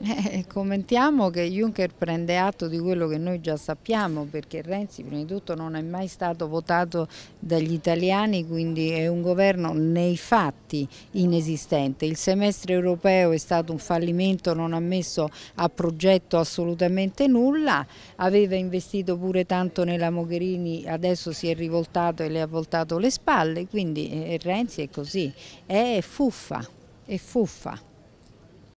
Eh, eh, commentiamo che Juncker prende atto di quello che noi già sappiamo perché Renzi prima di tutto non è mai stato votato dagli italiani quindi è un governo nei fatti inesistente. Il semestre europeo è stato un fallimento, non ha messo a progetto assolutamente nulla, aveva investito pure tanto nella Mogherini, adesso si è rivoltato e le ha voltato le spalle quindi eh, Renzi è così, è fuffa, è fuffa.